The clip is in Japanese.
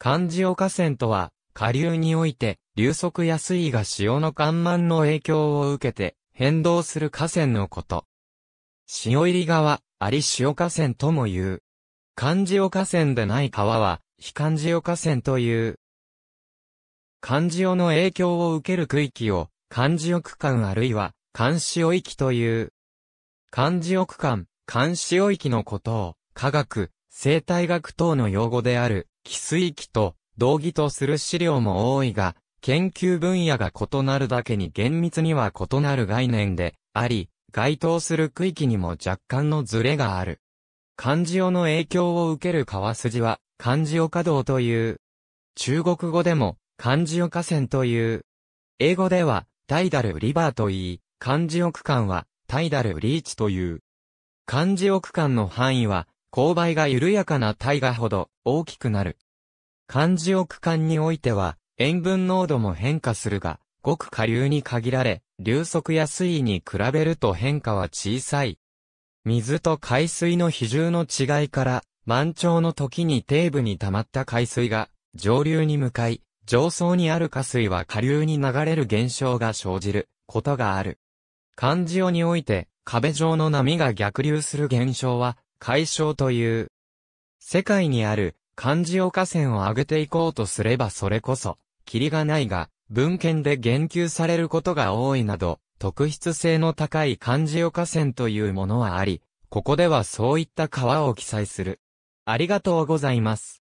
漢字岡河川とは、下流において、流速や水位が潮の干満の影響を受けて、変動する河川のこと。潮入川、あり潮河川とも言う。漢字岡河川でない川は、非漢字岡河川という。漢字をの影響を受ける区域を、漢字を区間あるいは、漢潮域という。漢字を区間、漢潮域のことを、科学、生態学等の用語である。汽水機と同義とする資料も多いが、研究分野が異なるだけに厳密には異なる概念であり、該当する区域にも若干のズレがある。漢字をの影響を受ける川筋は、漢字を稼働という。中国語でも、漢字を河川という。英語では、タイダルリバーといい、漢字を区間は、タイダルリーチという。漢字を区間の範囲は、勾配が緩やかな大河ほど大きくなる。漢字を区間においては、塩分濃度も変化するが、ごく下流に限られ、流速や水位に比べると変化は小さい。水と海水の比重の違いから、満潮の時に底部に溜まった海水が上流に向かい、上層にある下水は下流に流れる現象が生じることがある。漢字をにおいて、壁状の波が逆流する現象は、解消という。世界にある漢字を河川を上げていこうとすればそれこそ、キリがないが、文献で言及されることが多いなど、特質性の高い漢字を河川というものはあり、ここではそういった川を記載する。ありがとうございます。